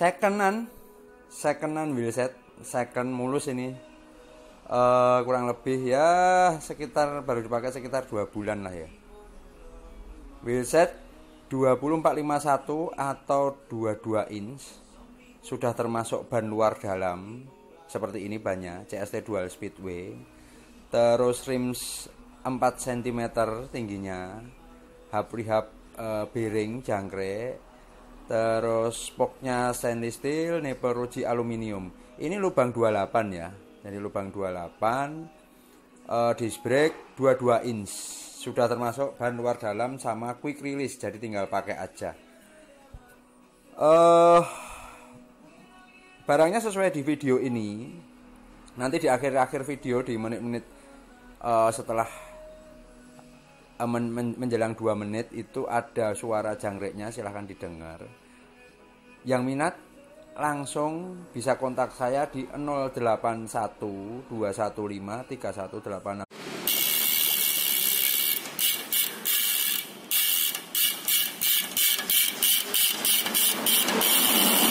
secondan secondan wheelset second mulus ini uh, kurang lebih ya sekitar baru dipakai sekitar dua bulan lah ya wheelset 2451 atau 22 inch sudah termasuk ban luar dalam seperti ini banyak CST dual speedway terus rims 4 cm tingginya hub rehab uh, bearing jangkrik terus spoknya stainless steel nipple ruji aluminium ini lubang 28 ya jadi lubang 28 uh, eh, disc brake 22 inch sudah termasuk ban luar dalam sama quick release jadi tinggal pakai aja uh, barangnya sesuai di video ini nanti di akhir-akhir video di menit-menit uh, setelah Eh, men, men, menjelang dua menit itu ada suara jangkriknya silahkan didengar yang minat langsung bisa kontak saya di 081 215 3186